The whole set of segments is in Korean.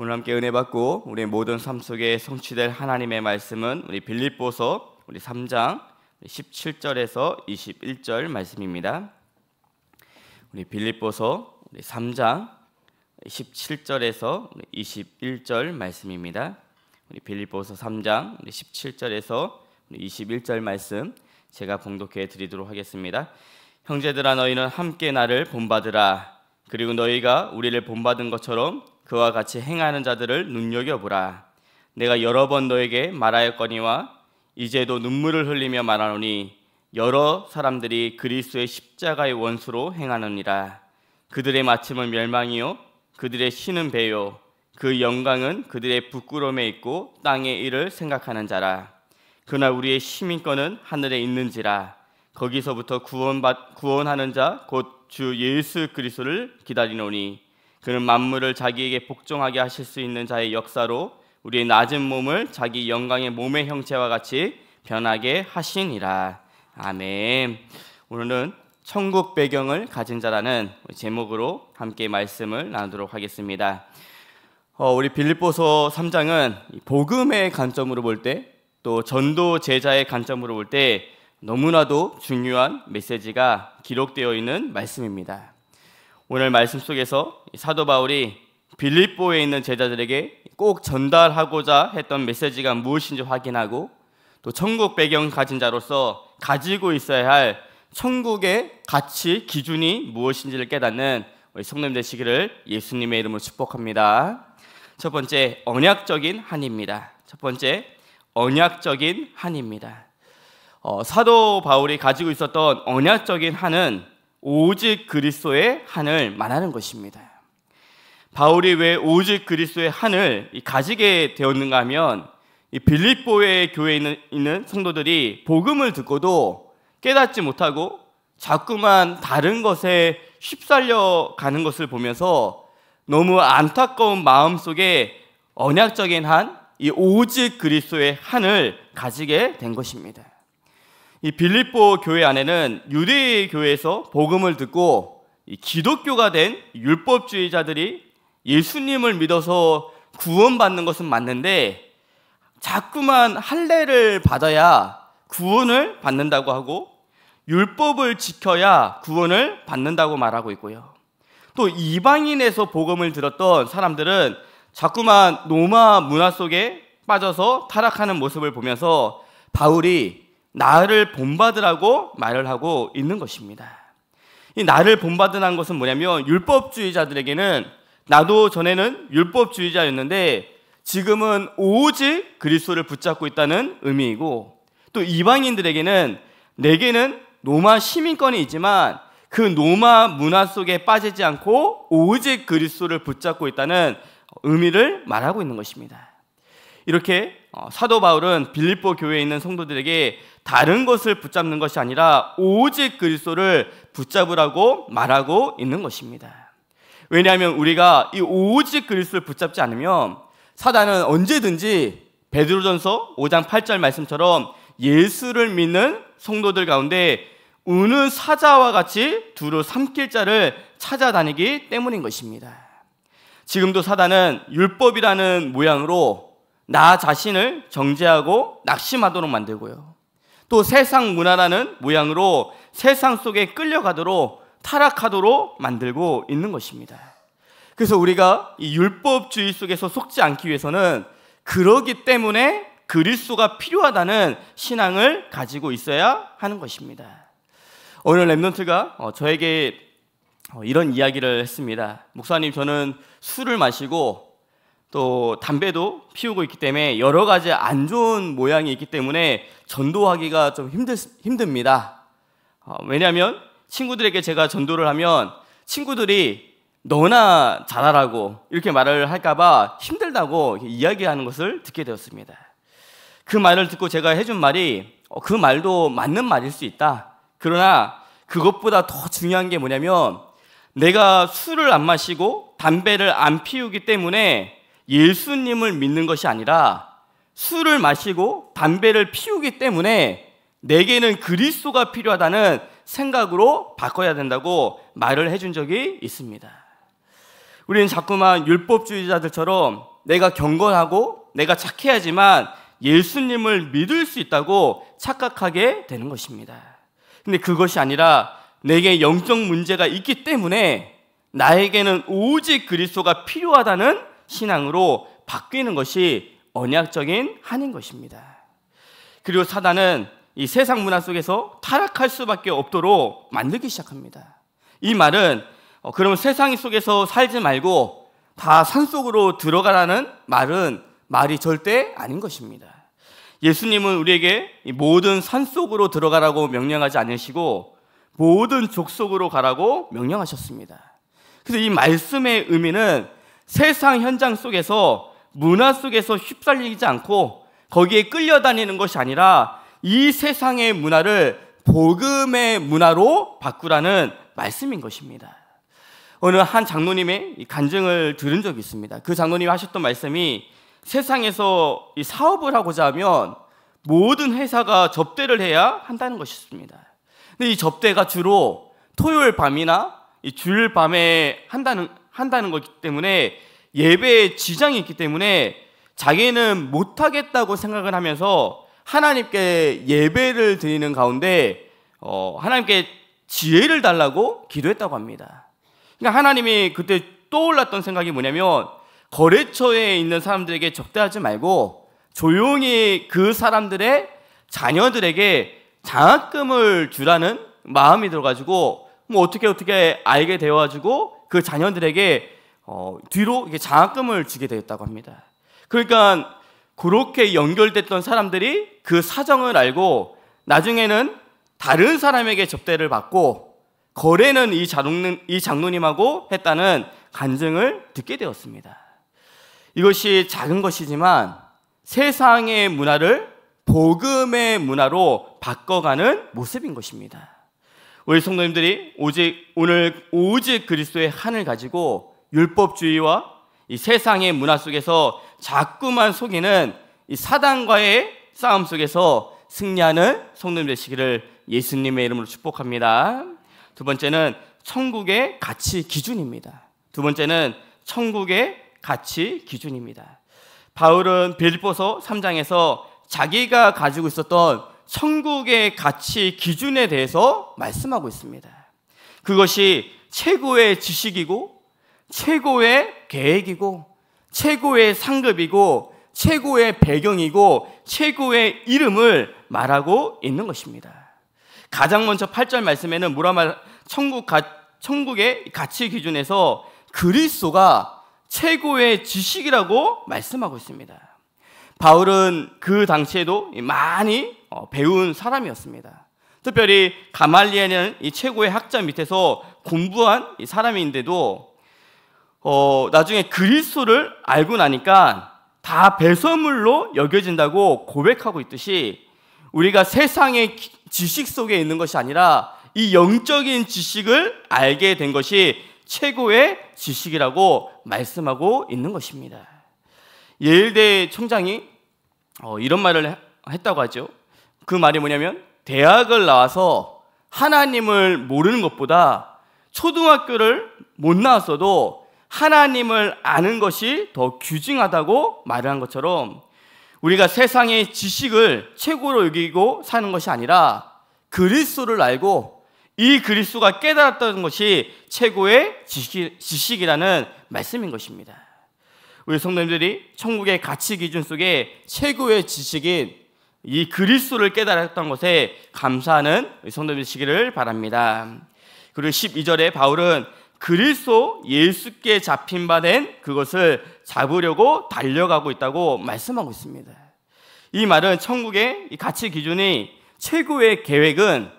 오늘 함께 은혜 받고 우리 모든 삶 속에 성취될 하나님의 말씀은 우리 빌립보서 우리 3장 17절에서 21절 말씀입니다. 우리 빌립보서 우리 3장 17절에서 21절 말씀입니다. 우리 빌립보서 3장 17절에서 21절 말씀 제가 봉독해 드리도록 하겠습니다. 형제들아 너희는 함께 나를 본받으라. 그리고 너희가 우리를 본받은 것처럼 그와 같이 행하는 자들을 눈여겨보라. 내가 여러 번 너에게 말하였거니와 이제도 눈물을 흘리며 말하노니 여러 사람들이 그리스의 십자가의 원수로 행하느니라. 그들의 마침은 멸망이요 그들의 신은 배요 그 영광은 그들의 부끄러움에 있고 땅의 일을 생각하는 자라. 그러나 우리의 시민권은 하늘에 있는지라. 거기서부터 구원받 구원하는 자 곧 주 예수 그리스도를 기다리노니 그는 만물을 자기에게 복종하게 하실 수 있는 자의 역사로 우리의 낮은 몸을 자기 영광의 몸의 형체와 같이 변하게 하시니라. 아멘. 오늘은 천국 배경을 가진 자라는 제목으로 함께 말씀을 나누도록 하겠습니다. 어, 우리 빌립보서 3장은 복음의 관점으로 볼 때, 또 전도 제자의 관점으로 볼 때 너무나도 중요한 메시지가 기록되어 있는 말씀입니다. 오늘 말씀 속에서 사도 바울이 빌립보에 있는 제자들에게 꼭 전달하고자 했던 메시지가 무엇인지 확인하고 또 천국 배경 가진 자로서 가지고 있어야 할 천국의 가치 기준이 무엇인지를 깨닫는 우리 성님 되시기를 예수님의 이름으로 축복합니다. 첫 번째 언약적인 한입니다. 첫 번째 언약적인 한입니다. 어, 사도 바울이 가지고 있었던 언약적인 한은 오직 그리스도의 한을 말하는 것입니다. 바울이 왜 오직 그리스도의 한을 가지게 되었는가 하면 빌립보의 교회에 있는, 있는 성도들이 복음을 듣고도 깨닫지 못하고 자꾸만 다른 것에 휩쓸려 가는 것을 보면서 너무 안타까운 마음 속에 언약적인 한, 이 오직 그리스도의 한을 가지게 된 것입니다. 이 빌립보 교회 안에는 유대 교회에서 복음을 듣고 기독교가 된 율법주의자들이 예수님을 믿어서 구원받는 것은 맞는데 자꾸만 할례를 받아야 구원을 받는다고 하고 율법을 지켜야 구원을 받는다고 말하고 있고요. 또 이방인에서 복음을 들었던 사람들은 자꾸만 로마 문화 속에 빠져서 타락하는 모습을 보면서 바울이 나를 본받으라고 말을 하고 있는 것입니다. 이 나를 본받으라는 것은 뭐냐면 율법주의자들에게는 나도 전에는 율법주의자였는데 지금은 오직 그리스도를 붙잡고 있다는 의미이고 또 이방인들에게는 내게는 로마 시민권이 있지만 그 로마 문화 속에 빠지지 않고 오직 그리스도를 붙잡고 있다는 의미를 말하고 있는 것입니다. 이렇게 어, 사도 바울은 빌립보 교회에 있는 성도들에게 다른 것을 붙잡는 것이 아니라 오직 그리스도를 붙잡으라고 말하고 있는 것입니다. 왜냐하면 우리가 이 오직 그리스도를 붙잡지 않으면 사단은 언제든지 베드로전서 5장 8절 말씀처럼 예수를 믿는 성도들 가운데 우는 사자와 같이 두루 삼킬 자를 찾아다니기 때문인 것입니다. 지금도 사단은 율법이라는 모양으로 나 자신을 정죄하고 낙심하도록 만들고요. 또 세상 문화라는 모양으로 세상 속에 끌려가도록 타락하도록 만들고 있는 것입니다. 그래서 우리가 이 율법주의 속에서 속지 않기 위해서는 그러기 때문에 그리스도가 필요하다는 신앙을 가지고 있어야 하는 것입니다. 오늘 랩넌트가 어, 저에게 어, 이런 이야기를 했습니다. 목사님, 저는 술을 마시고 또 담배도 피우고 있기 때문에 여러 가지 안 좋은 모양이 있기 때문에 전도하기가 좀 힘들, 힘듭니다. 어, 왜냐하면 친구들에게 제가 전도를 하면 친구들이 너나 잘하라고 이렇게 말을 할까봐 힘들다고 이야기하는 것을 듣게 되었습니다. 그 말을 듣고 제가 해준 말이 어, 그 말도 맞는 말일 수 있다. 그러나 그것보다 더 중요한 게 뭐냐면 내가 술을 안 마시고 담배를 안 피우기 때문에 예수님을 믿는 것이 아니라 술을 마시고 담배를 피우기 때문에 내게는 그리스도가 필요하다는 생각으로 바꿔야 된다고 말을 해준 적이 있습니다. 우리는 자꾸만 율법주의자들처럼 내가 경건하고 내가 착해야지만 예수님을 믿을 수 있다고 착각하게 되는 것입니다. 근데 그것이 아니라 내게 영적 문제가 있기 때문에 나에게는 오직 그리스도가 필요하다는 신앙으로 바뀌는 것이 언약적인 한인 것입니다. 그리고 사단은 이 세상 문화 속에서 타락할 수밖에 없도록 만들기 시작합니다. 이 말은 어, 그럼 세상 속에서 살지 말고 다 산속으로 들어가라는 말은 말이 절대 아닌 것입니다. 예수님은 우리에게 모든 산속으로 들어가라고 명령하지 않으시고 모든 족속으로 가라고 명령하셨습니다. 그래서 이 말씀의 의미는 세상 현장 속에서 문화 속에서 휩쓸리지 않고 거기에 끌려다니는 것이 아니라 이 세상의 문화를 복음의 문화로 바꾸라는 말씀인 것입니다. 어느 한 장로님의 간증을 들은 적이 있습니다. 그 장로님이 하셨던 말씀이 세상에서 사업을 하고자 하면 모든 회사가 접대를 해야 한다는 것이었습니다. 근데 이 접대가 주로 토요일 밤이나 주일 밤에 한다는 한다는 것이기 때문에 예배에 지장이 있기 때문에 자기는 못하겠다고 생각을 하면서 하나님께 예배를 드리는 가운데 어, 하나님께 지혜를 달라고 기도했다고 합니다. 그러니까 하나님이 그때 떠올랐던 생각이 뭐냐면 거래처에 있는 사람들에게 적대하지 말고 조용히 그 사람들의 자녀들에게 장학금을 주라는 마음이 들어가지고 뭐 어떻게 어떻게 알게 되어가지고 그 자녀들에게 어, 뒤로 장학금을 주게 되었다고 합니다. 그러니까 그렇게 연결됐던 사람들이 그 사정을 알고 나중에는 다른 사람에게 접대를 받고 거래는 이, 장로님, 이 장로님하고 했다는 간증을 듣게 되었습니다. 이것이 작은 것이지만 세상의 문화를 복음의 문화로 바꿔가는 모습인 것입니다. 우리 성도님들이 오직 오늘 오직 그리스도의 한을 가지고 율법주의와 이 세상의 문화 속에서 자꾸만 속이는 이 사단과의 싸움 속에서 승리하는 성도님 되시기를 예수님의 이름으로 축복합니다. 두 번째는 천국의 가치 기준입니다. 두 번째는 천국의 가치 기준입니다. 바울은 빌보서 3장에서 자기가 가지고 있었던 천국의 가치 기준에 대해서 말씀하고 있습니다. 그것이 최고의 지식이고 최고의 계획이고 최고의 상급이고 최고의 배경이고 최고의 이름을 말하고 있는 것입니다. 가장 먼저 8절 말씀에는 무라마 천국 가, 천국의 가치 기준에서 그리스도가 최고의 지식이라고 말씀하고 있습니다. 바울은 그 당시에도 많이 어, 배운 사람이었습니다. 특별히 가말리에는 이 최고의 학자 밑에서 공부한 사람인데도 어, 나중에 그리스도를 알고 나니까 다 배설물로 여겨진다고 고백하고 있듯이 우리가 세상의 지식 속에 있는 것이 아니라 이 영적인 지식을 알게 된 것이 최고의 지식이라고 말씀하고 있는 것입니다. 예일대 총장이 어, 이런 말을 했다고 하죠. 그 말이 뭐냐면 대학을 나와서 하나님을 모르는 것보다 초등학교를 못 나왔어도 하나님을 아는 것이 더 귀중하다고 말을 한 것처럼 우리가 세상의 지식을 최고로 여기고 사는 것이 아니라 그리스도를 알고 이 그리스도가 깨달았다는 것이 최고의 지식, 이라는 말씀인 것입니다. 우리 성도님들이 천국의 가치 기준 속에 최고의 지식인 이 그리스도를 깨달았던 것에 감사하는 성도님이시기를 바랍니다. 그리고 12절에 바울은 그리스도 예수께 잡힌 바 된 그것을 잡으려고 달려가고 있다고 말씀하고 있습니다. 이 말은 천국의 가치 기준이 최고의 계획은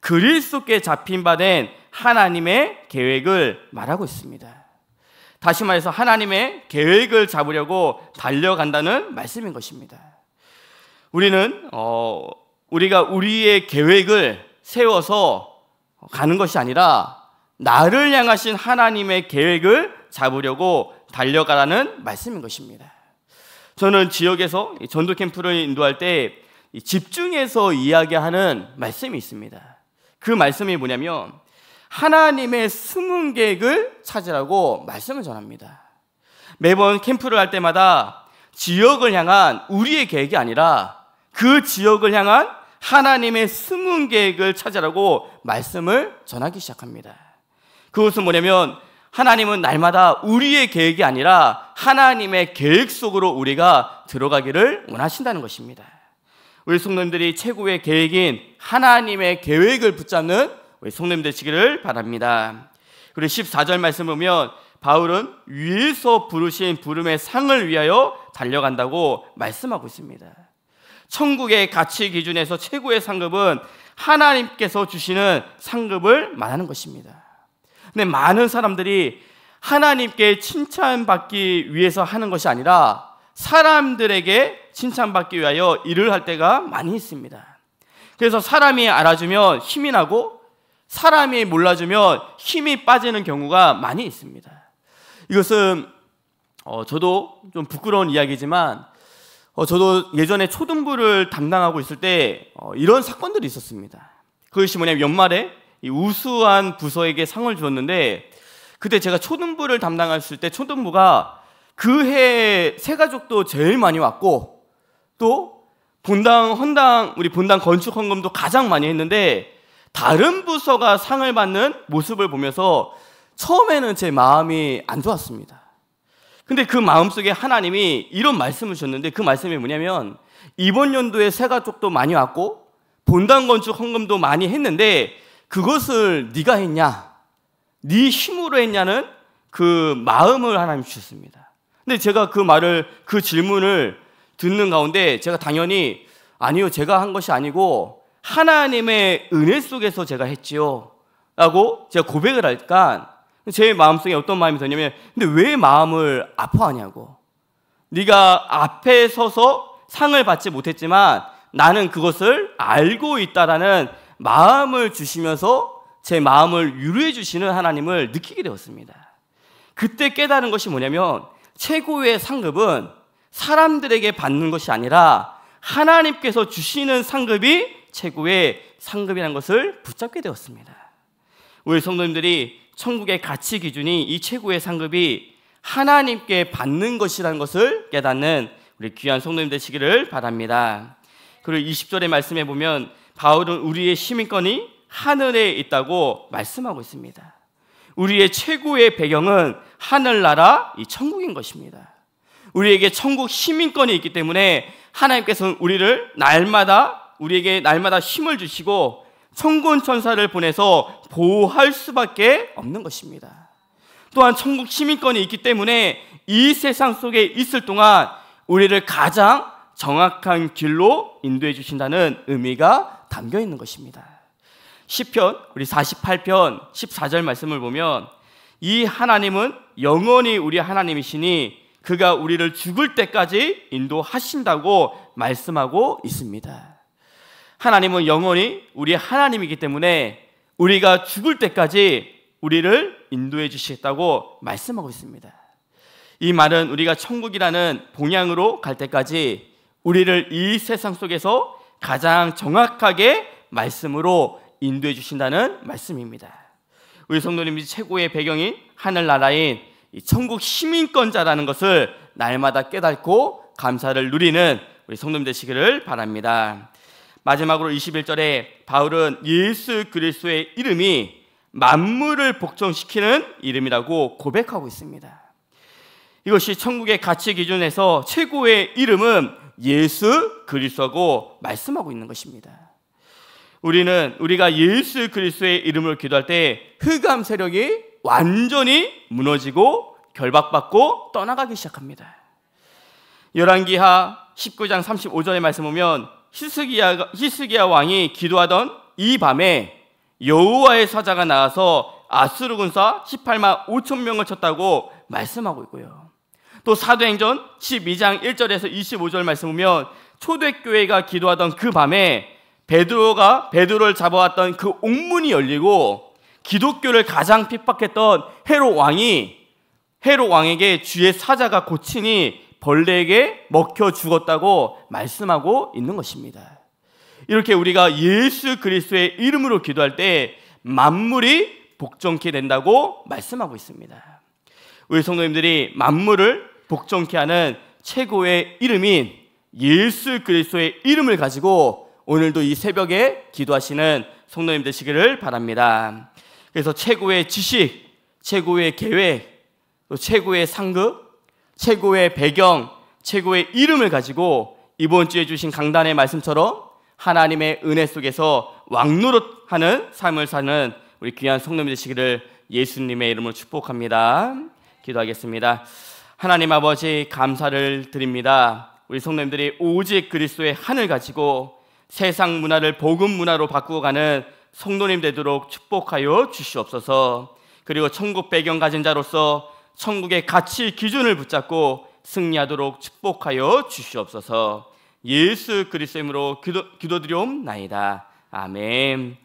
그리스도께 잡힌 바 된 하나님의 계획을 말하고 있습니다. 다시 말해서 하나님의 계획을 잡으려고 달려간다는 말씀인 것입니다. 우리는 어, 우리가 우리의 계획을 세워서 가는 것이 아니라 나를 향하신 하나님의 계획을 잡으려고 달려가라는 말씀인 것입니다. 저는 지역에서 전도 캠프를 인도할 때 집중해서 이야기하는 말씀이 있습니다. 그 말씀이 뭐냐면 하나님의 숨은 계획을 찾으라고 말씀을 전합니다. 매번 캠프를 할 때마다 지역을 향한 우리의 계획이 아니라 그 지역을 향한 하나님의 숨은 계획을 찾으라고 말씀을 전하기 시작합니다. 그것은 뭐냐면 하나님은 날마다 우리의 계획이 아니라 하나님의 계획 속으로 우리가 들어가기를 원하신다는 것입니다. 우리 성님들이 최고의 계획인 하나님의 계획을 붙잡는 우리 성님 되시기를 바랍니다. 그리고 14절 말씀 보면 바울은 위에서 부르신 부름의 상을 위하여 달려간다고 말씀하고 있습니다. 천국의 가치 기준에서 최고의 상급은 하나님께서 주시는 상급을 말하는 것입니다. 근데 많은 사람들이 하나님께 칭찬받기 위해서 하는 것이 아니라 사람들에게 칭찬받기 위하여 일을 할 때가 많이 있습니다. 그래서 사람이 알아주면 힘이 나고 사람이 몰라주면 힘이 빠지는 경우가 많이 있습니다. 이것은 어, 저도 좀 부끄러운 이야기지만 어, 저도 예전에 초등부를 담당하고 있을 때 어, 이런 사건들이 있었습니다. 그것이 뭐냐면 연말에 이 우수한 부서에게 상을 주었는데 그때 제가 초등부를 담당했을 때 초등부가 그 해 새가족도 제일 많이 왔고 또 본당 헌당 우리 본당 건축 헌금도 가장 많이 했는데 다른 부서가 상을 받는 모습을 보면서 처음에는 제 마음이 안 좋았습니다. 근데 그 마음 속에 하나님이 이런 말씀을 주셨는데 그 말씀이 뭐냐면 이번 연도에 세가 쪽도 많이 왔고 본당 건축 헌금도 많이 했는데 그것을 네가 했냐? 네 힘으로 했냐는 그 마음을 하나님 주셨습니다. 근데 제가 그 말을 그 질문을 듣는 가운데 제가 당연히 아니요 제가 한 것이 아니고 하나님의 은혜 속에서 제가 했지요 라고 제가 고백을 할까 제 마음속에 어떤 마음이 드냐면 근데 왜 마음을 아파하냐고. 네가 앞에 서서 상을 받지 못했지만 나는 그것을 알고 있다라는 마음을 주시면서 제 마음을 유로해 주시는 하나님을 느끼게 되었습니다. 그때 깨달은 것이 뭐냐면 최고의 상급은 사람들에게 받는 것이 아니라 하나님께서 주시는 상급이 최고의 상급이라는 것을 붙잡게 되었습니다. 우리 성도님들이 천국의 가치 기준이 이 최고의 상급이 하나님께 받는 것이라는 것을 깨닫는 우리 귀한 성도님 되시기를 바랍니다. 그리고 20절의 말씀에 보면 바울은 우리의 시민권이 하늘에 있다고 말씀하고 있습니다. 우리의 최고의 배경은 하늘나라 이 천국인 것입니다. 우리에게 천국 시민권이 있기 때문에 하나님께서는 우리를 날마다 우리에게 날마다 힘을 주시고 성군 천사를 보내서 보호할 수밖에 없는 것입니다. 또한 천국 시민권이 있기 때문에 이 세상 속에 있을 동안 우리를 가장 정확한 길로 인도해 주신다는 의미가 담겨 있는 것입니다. 시편 우리 48편 14절 말씀을 보면 이 하나님은 영원히 우리 하나님이시니 그가 우리를 죽을 때까지 인도하신다고 말씀하고 있습니다. 하나님은 영원히 우리 하나님이기 때문에 우리가 죽을 때까지 우리를 인도해 주시겠다고 말씀하고 있습니다. 이 말은 우리가 천국이라는 봉양으로 갈 때까지 우리를 이 세상 속에서 가장 정확하게 말씀으로 인도해 주신다는 말씀입니다. 우리 성도님이 최고의 배경인 하늘나라인 천국 시민권자라는 것을 날마다 깨닫고 감사를 누리는 우리 성도님 되시기를 바랍니다. 마지막으로 21절에 바울은 예수 그리스도의 이름이 만물을 복종시키는 이름이라고 고백하고 있습니다. 이것이 천국의 가치 기준에서 최고의 이름은 예수 그리스도고 말씀하고 있는 것입니다. 우리는 우리가 예수 그리스도의 이름을 기도할 때 흑암 세력이 완전히 무너지고 결박받고 떠나가기 시작합니다. 열왕기하 19장 35절의 말씀 보면 히스기야, 히스기야 왕이 기도하던 이 밤에 여호와의 사자가 나와서 아수르 군사 18만 5천 명을 쳤다고 말씀하고 있고요. 또 사도행전 12장 1절에서 25절 말씀 보면 초대교회가 기도하던 그 밤에 베드로가 베드로를 잡아왔던 그 옥문이 열리고 기독교를 가장 핍박했던 헤롯 왕이 헤롯 왕에게 주의 사자가 고치니 벌레에게 먹혀 죽었다고 말씀하고 있는 것입니다. 이렇게 우리가 예수 그리스도의 이름으로 기도할 때 만물이 복종케 된다고 말씀하고 있습니다. 우리 성도님들이 만물을 복종케 하는 최고의 이름인 예수 그리스도의 이름을 가지고 오늘도 이 새벽에 기도하시는 성도님 되시기를 바랍니다. 그래서 최고의 지식, 최고의 계획, 또 최고의 상급, 최고의 배경, 최고의 이름을 가지고 이번 주에 주신 강단의 말씀처럼 하나님의 은혜 속에서 왕노릇하는 삶을 사는 우리 귀한 성도님 되시기를 예수님의 이름으로 축복합니다. 기도하겠습니다. 하나님 아버지 감사를 드립니다. 우리 성님들이 오직 그리스도의 한을 가지고 세상 문화를 복음 문화로 바꾸어 가는 성도님 되도록 축복하여 주시옵소서. 그리고 천국 배경 가진 자로서 천국의 가치 기준을 붙잡고 승리하도록 축복하여 주시옵소서. 예수 그리스도로 이 기도, 기도드리옵나이다 아멘.